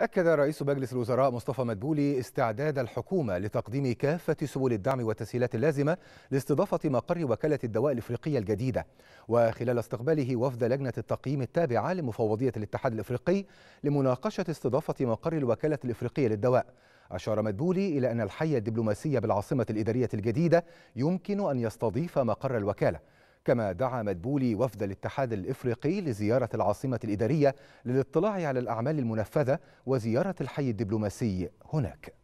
أكد رئيس مجلس الوزراء مصطفى مدبولي استعداد الحكومة لتقديم كافة سبل الدعم والتسهيلات اللازمة لاستضافة مقر وكالة الدواء الإفريقية الجديدة وخلال استقباله وفد لجنة التقييم التابعة لمفوضية الاتحاد الإفريقي لمناقشة استضافة مقر الوكالة الإفريقية للدواء أشار مدبولي إلى أن الحي الدبلوماسي بالعاصمة الإدارية الجديدة يمكن أن يستضيف مقر الوكالة كما دعا مدبولي وفد الاتحاد الإفريقي لزيارة العاصمة الإدارية للاطلاع على الأعمال المنفذة وزيارة الحي الدبلوماسي هناك